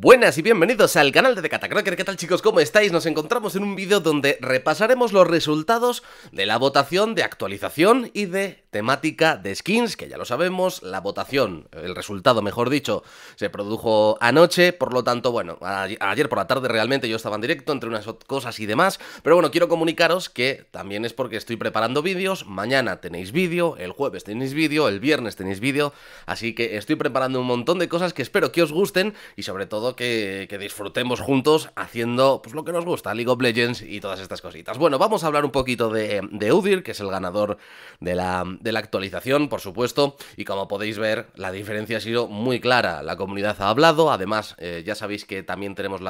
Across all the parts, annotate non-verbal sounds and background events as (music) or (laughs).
Buenas y bienvenidos al canal de Catacroker. ¿qué tal chicos? ¿Cómo estáis? Nos encontramos en un vídeo donde repasaremos los resultados de la votación de actualización y de temática de skins, que ya lo sabemos, la votación, el resultado mejor dicho, se produjo anoche, por lo tanto, bueno, ayer por la tarde realmente yo estaba en directo entre unas cosas y demás, pero bueno, quiero comunicaros que también es porque estoy preparando vídeos, mañana tenéis vídeo, el jueves tenéis vídeo, el viernes tenéis vídeo, así que estoy preparando un montón de cosas que espero que os gusten y sobre todo que, disfrutemos juntos haciendo pues, lo que nos gusta, League of Legends y todas estas cositas. Bueno, vamos a hablar un poquito de, Udir, que es el ganador de la, de la actualización, por supuesto, y como podéis ver, la diferencia ha sido muy clara. La comunidad ha hablado, además, eh, ya sabéis que también tenemos mm,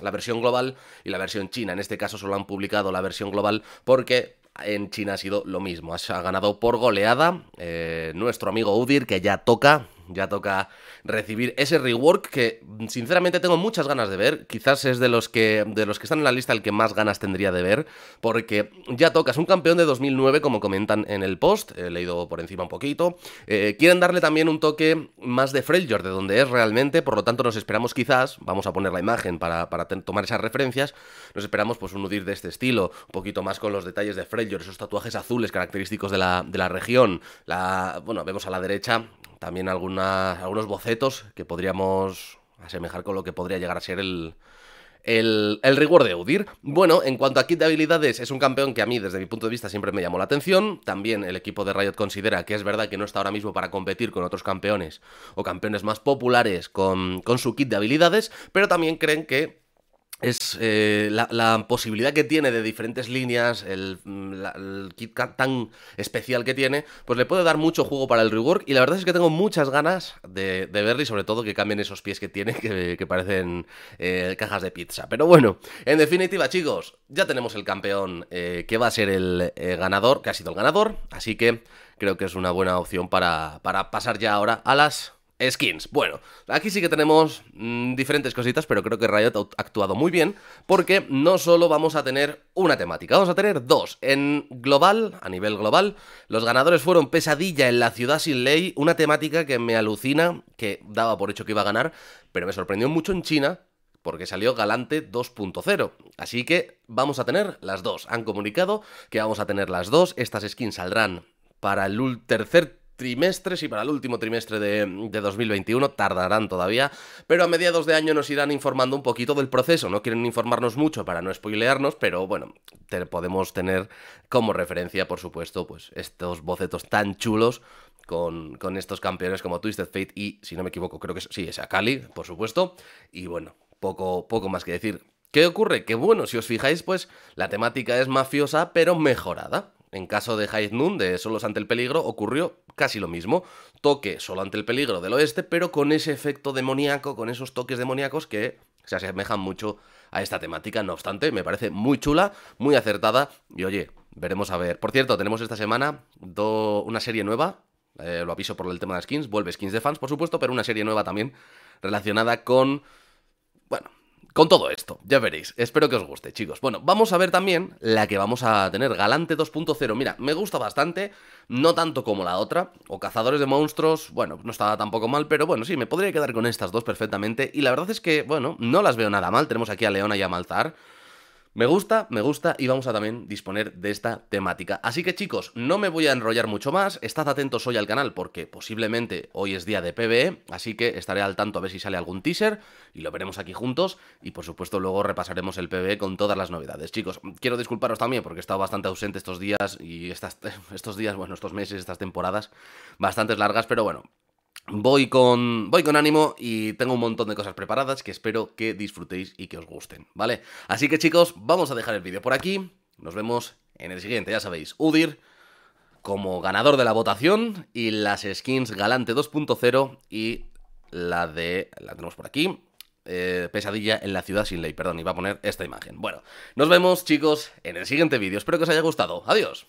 la, versión global y la versión china. En este caso solo han publicado la versión global porque en China ha sido lo mismo. Ha ganado por goleada eh, nuestro amigo Udir, que ya toca ya toca recibir ese rework que mm, sinceramente tengo muchas ganas de ver. Quizás es de los que de los que están en la lista el que más ganas tendría de ver, porque ya toca, es un campeón de 2009 como comentan en el post, he leído por encima un poquito. Eh, quieren darle también un toque más de Freljord de donde es realmente, por lo tanto nos esperamos quizás, vamos a poner la imagen para, para tomar esas referencias, nos esperamos pues un udir de este estilo, un poquito más con los detalles de Freljord, esos tatuajes azules característicos de la, región. La, bueno, vemos a la derecha también algunos bocetos que podríamos asemejar con lo que podría llegar a ser el, el, el, rigor de Udir. Bueno, en cuanto a kit de habilidades, es un campeón que a mí, desde mi punto de vista, siempre me llamó la atención. También el equipo de Riot considera que es verdad que no está ahora mismo para competir con otros campeones o campeones más populares con, con su kit de habilidades, pero también creen que es eh, la, posibilidad que tiene de diferentes líneas, el, mm, kit tan especial que tiene, pues le puede dar mucho juego para el rework y la verdad es que tengo muchas ganas de, verlo verle y sobre todo que cambien esos pies que tiene (laughs) que, parecen eh, cajas de pizza. Pero bueno, en definitiva chicos, ya tenemos el campeón eh, que va a ser el ganador, que ha sido el ganador, así que creo que es una buena opción para pasar ya ahora a las Skins. Bueno, aquí sí que tenemos mm, diferentes cositas, pero creo que Riot ha actuado muy bien, porque no solo vamos a tener una temática, vamos a tener dos. En global, a nivel global, los ganadores fueron Pesadilla en la ciudad sin ley, una temática que me alucina, que daba por hecho que iba a ganar, pero me sorprendió mucho en China, porque salió Galante 2.0. Así que vamos a tener las dos. Han comunicado que vamos a tener las dos. Estas skins saldrán para el tercer trimestres y para el último trimestre de, 2021 tardarán todavía, pero a mediados de año nos irán informando un poquito del proceso. No quieren informarnos mucho para no spoilearnos, pero bueno, podemos tener como referencia, por supuesto, pues estos bocetos tan chulos con, con estos campeones como Twisted Fate y, si no me equivoco, creo que sí, es Akali, por supuesto. Y bueno, poco, poco más que decir. ¿Qué ocurre? Que bueno, si os fijáis, pues la temática es mafiosa, pero mejorada. En caso de High Nun, de Solos ante el Peligro, ocurrió casi lo mismo. Toque solo ante el peligro del oeste, pero con ese efecto demoníaco, con esos toques demoníacos que se asemejan mucho a esta temática. No obstante, me parece muy chula, muy acertada y oye, veremos a ver. Por cierto, tenemos esta semana do... una serie nueva, eh, lo aviso por el tema de skins, vuelve skins de fans, por supuesto, pero una serie nueva también relacionada con, bueno, con todo esto, ya veréis. Espero que os guste, chicos. Bueno, vamos a ver también la que vamos a tener, Galante 2.0. Mira, me gusta bastante, no tanto como la otra, o Cazadores de Monstruos, bueno, no estaba tampoco mal, pero bueno, sí, me podría quedar con estas dos perfectamente. Y la verdad es que, bueno, no las veo nada mal. Tenemos aquí a Leona y a Malzar. Me gusta, me gusta y vamos a también disponer de esta temática. Así que chicos, no me voy a enrollar mucho más, estad atentos hoy al canal porque posiblemente hoy es día de PBE, así que estaré al tanto a ver si sale algún teaser y lo veremos aquí juntos y por supuesto luego repasaremos el PBE con todas las novedades. Chicos, quiero disculparos también porque he estado bastante ausente estos días y (laughs) estos días, bueno, estos meses, estas temporadas, bastantes largas, pero bueno, Voy con, voy con ánimo y tengo un montón de cosas preparadas que espero que disfrutéis y que os gusten, ¿vale? Así que chicos, vamos a dejar el vídeo por aquí. Nos vemos en el siguiente, ya sabéis, Udir como ganador de la votación y las skins Galante 2.0 y la de... la tenemos por aquí. Eh, pesadilla en la ciudad sin ley, perdón, iba a poner esta imagen. Bueno, nos vemos chicos en el siguiente vídeo. Espero que os haya gustado. Adiós.